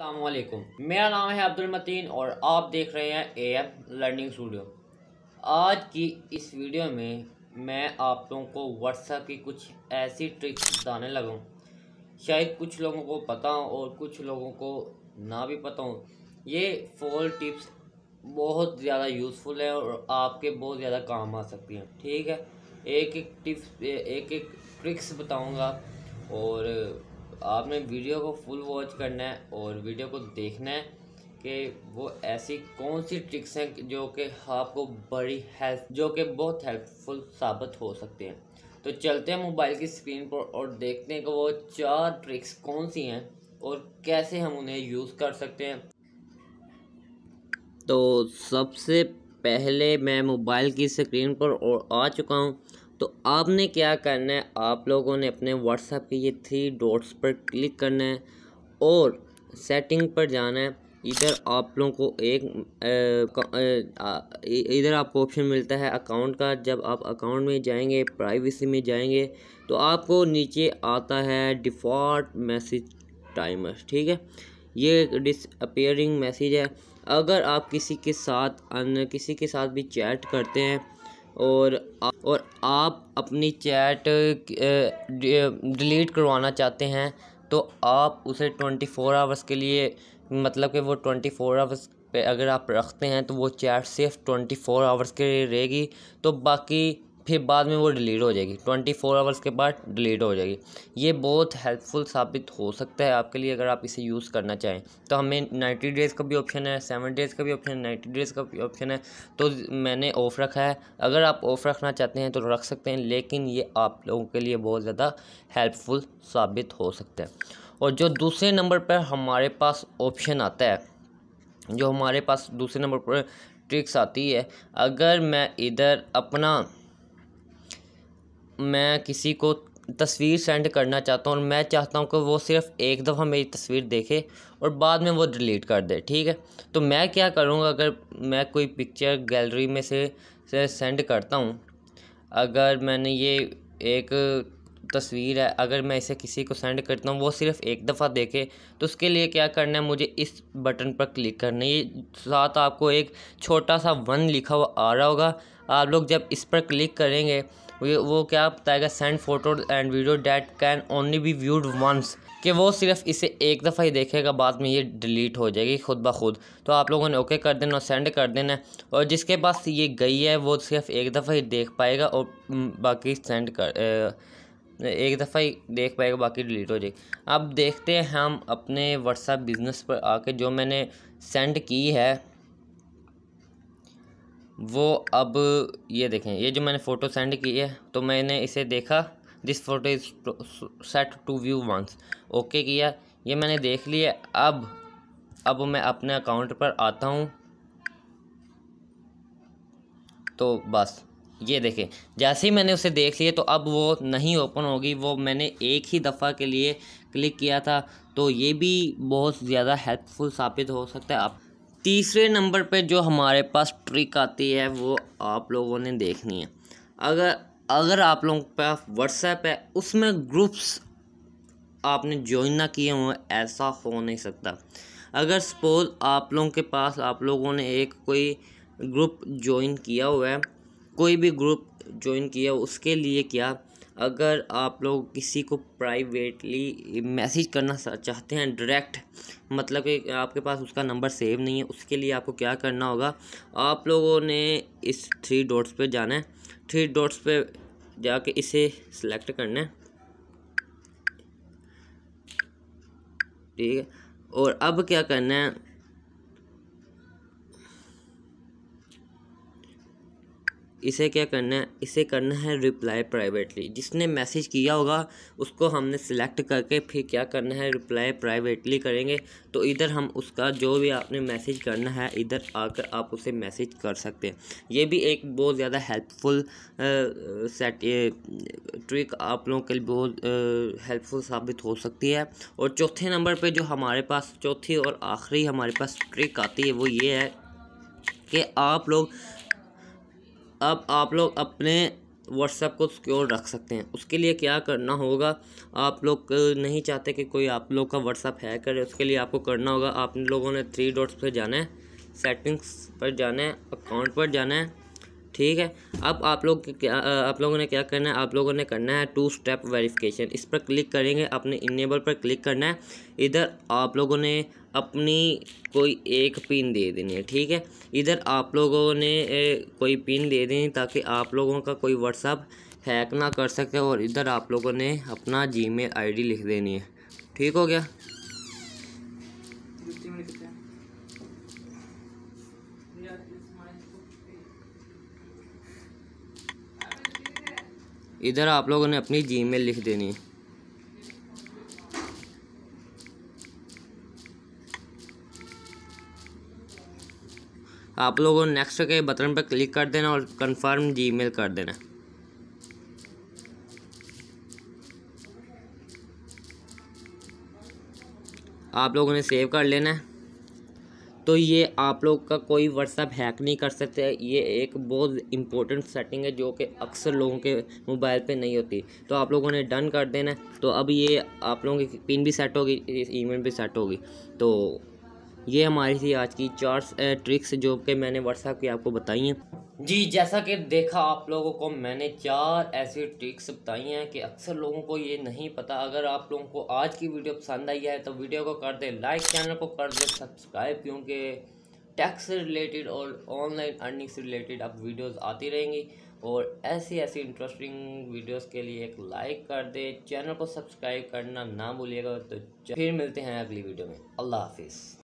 अल्लाम मेरा नाम है अब्दुल मतीन और आप देख रहे हैं ए एफ लर्निंग स्टूडियो आज की इस वीडियो में मैं आप लोगों को व्हाट्सएप की कुछ ऐसी ट्रिक्स बताने लगा हूँ शायद कुछ लोगों को पता हो और कुछ लोगों को ना भी पता हो ये फोल टिप्स बहुत ज़्यादा यूज़फुल है और आपके बहुत ज़्यादा काम आ सकती हैं ठीक है एक एक टिप्स एक एक ट्रिक्स बताऊँगा और आपने वीडियो को फुल वॉच करना है और वीडियो को देखना है कि वो ऐसी कौन सी ट्रिक्स हैं जो कि आपको बड़ी हेल्प जो कि बहुत हेल्पफुल साबित हो सकते हैं तो चलते हैं मोबाइल की स्क्रीन पर और देखते हैं कि वो चार ट्रिक्स कौन सी हैं और कैसे हम उन्हें यूज़ कर सकते हैं तो सबसे पहले मैं मोबाइल की स्क्रीन पर और आ चुका हूँ तो आपने क्या करना है आप लोगों ने अपने व्हाट्सएप के ये थ्री डॉट्स पर क्लिक करना है और सेटिंग पर जाना है इधर आप लोगों को एक इधर आपको ऑप्शन मिलता है अकाउंट का जब आप अकाउंट में जाएंगे प्राइवेसी में जाएंगे तो आपको नीचे आता है डिफ़ॉल्ट मैसेज टाइमर ठीक है ये डिस अपेयरिंग मैसेज है अगर आप किसी के साथ अन किसी के साथ भी चैट करते हैं और और आप अपनी चैट डिलीट करवाना चाहते हैं तो आप उसे ट्वेंटी फ़ोर आवर्स के लिए मतलब कि वो ट्वेंटी फ़ोर आवर्स पे अगर आप रखते हैं तो वो चैट सिर्फ ट्वेंटी फ़ोर आवर्स के लिए रहेगी तो बाकी फिर बाद में वो डिलीट हो जाएगी ट्वेंटी फोर आवर्स के बाद डिलीट हो जाएगी ये बहुत हेल्पफुल साबित हो सकता है आपके लिए अगर आप इसे यूज़ करना चाहें तो हमें नाइन्टी डेज़ का भी ऑप्शन है सेवन डेज़ का भी ऑप्शन है नाइन्टी डेज़ का भी ऑप्शन है तो मैंने ऑफ़ रखा है अगर आप ऑफ़ रखना चाहते हैं तो रख सकते हैं लेकिन ये आप लोगों के लिए बहुत ज़्यादा हेल्पफुल साबित हो सकता है और जो दूसरे नंबर पर हमारे पास ऑप्शन आता है जो हमारे पास दूसरे नंबर पर ट्रिक्स आती है अगर मैं इधर अपना मैं किसी को तस्वीर सेंड करना चाहता हूँ और मैं चाहता हूँ कि वो सिर्फ़ एक दफ़ा मेरी तस्वीर देखे और बाद में वो डिलीट कर दे ठीक है तो मैं क्या करूँगा अगर मैं कोई पिक्चर गैलरी में से, से सेंड करता हूँ अगर मैंने ये एक तस्वीर है अगर मैं इसे किसी को सेंड करता हूँ वो सिर्फ एक दफ़ा देखे तो उसके लिए क्या करना है मुझे इस बटन पर क्लिक करना है ये साथ आपको एक छोटा सा वन लिखा हुआ आ रहा होगा आप लोग जब इस पर क्लिक करेंगे वो क्या बताएगा send photo and video that can only be viewed once कि वो सिर्फ इसे एक दफ़ा ही देखेगा बाद में ये डिलीट हो जाएगी खुद ब खुद तो आप लोगों ने ओके कर देना और सेंड कर देना है और जिसके पास ये गई है वो सिर्फ एक दफ़ा ही देख पाएगा और बाकी सेंड कर ए, एक दफ़ा ही देख पाएगा बाकी डिलीट हो जाएगी अब देखते हैं हम अपने व्हाट्सएप बिज़नेस पर आके जो मैंने सेंड की है वो अब ये देखें ये जो मैंने फ़ोटो सेंड की है तो मैंने इसे देखा this photo is set to view once okay किया ये मैंने देख लिया अब अब मैं अपने अकाउंट पर आता हूँ तो बस ये देखें जैसे ही मैंने उसे देख लिया तो अब वो नहीं ओपन होगी वो मैंने एक ही दफ़ा के लिए क्लिक किया था तो ये भी बहुत ज़्यादा हेल्पफुल साबित हो सकता है आप तीसरे नंबर पे जो हमारे पास ट्रिक आती है वो आप लोगों ने देखनी है अगर अगर आप लोगों पास व्हाट्सएप है उसमें ग्रुप्स आपने ज्वाइन ना किए हों ऐसा हो नहीं सकता अगर सपोज आप लोगों के पास आप लोगों ने एक कोई ग्रुप ज्वाइन किया हुआ है कोई भी ग्रुप ज्वाइन किया उसके लिए क्या अगर आप लोग किसी को प्राइवेटली मैसेज करना चाहते हैं डायरेक्ट मतलब कि आपके पास उसका नंबर सेव नहीं है उसके लिए आपको क्या करना होगा आप लोगों ने इस थ्री डॉट्स पे जाना है थ्री डॉट्स पे जाके इसे सिलेक्ट करना है ठीक है और अब क्या करना है इसे क्या करना है इसे करना है रिप्लाई प्राइवेटली जिसने मैसेज किया होगा उसको हमने सेलेक्ट करके फिर क्या करना है रिप्लाई प्राइवेटली करेंगे तो इधर हम उसका जो भी आपने मैसेज करना है इधर आकर आप उसे मैसेज कर सकते हैं ये भी एक बहुत ज़्यादा हेल्पफुल सेट ट्रिक आप लोगों के लिए बहुत हेल्पफुल साबित हो सकती है और चौथे नंबर पर जो हमारे पास चौथी और आखिरी हमारे पास ट्रिक आती है वो ये है कि आप लोग अब आप लोग अपने व्हाट्सएप को सिक्योर रख सकते हैं उसके लिए क्या करना होगा आप लोग नहीं चाहते कि कोई आप लोग का व्हाट्सअप हैक करे उसके लिए आपको करना होगा आप लोगों ने थ्री डॉट्स पर जाना है सेटिंग्स पर जाना है अकाउंट पर जाना है ठीक है अब आप लोग क्या आप लोगों ने क्या करना है आप लोगों ने करना है टू स्टेप वेरिफिकेशन इस पर क्लिक करेंगे अपने इनेबल पर क्लिक करना है इधर आप लोगों ने अपनी कोई एक पिन दे देनी है ठीक है इधर आप लोगों ने कोई पिन दे देनी ताकि आप लोगों का कोई व्हाट्सअप हैक ना कर सके और इधर आप लोगों ने अपना जी मेल लिख देनी है ठीक हो गया इधर आप लोगों ने अपनी जी मेल लिख देनी है आप लोगों नेक्स्ट के बटन पर क्लिक कर देना और कंफर्म मेल कर देना आप लोगों ने सेव कर लेना है तो ये आप लोग का कोई व्हाट्सअप हैक नहीं कर सकते ये एक बहुत इंपॉर्टेंट सेटिंग है जो कि अक्सर लोगों के मोबाइल पे नहीं होती तो आप लोगों ने डन कर देना है तो अब ये आप लोगों की पिन भी सेट होगी ईमेल भी सेट होगी तो ये हमारी थी आज की चार ट्रिक्स जो कि मैंने व्हाट्सएप की आपको बताई हैं जी जैसा कि देखा आप लोगों को मैंने चार ऐसी ट्रिक्स बताई हैं कि अक्सर लोगों को ये नहीं पता अगर आप लोगों को आज की वीडियो पसंद आई है तो वीडियो को कर दें लाइक चैनल को कर दें सब्सक्राइब क्योंकि टैक्स से रिलेटेड और ऑनलाइन अर्निंग से रिलेटेड अब वीडियोस आती रहेंगी और ऐसी ऐसी इंटरेस्टिंग वीडियोस के लिए एक लाइक कर दे चैनल को सब्सक्राइब करना ना भूलिएगा तो फिर मिलते हैं अगली वीडियो में अल्लाह हाफिज़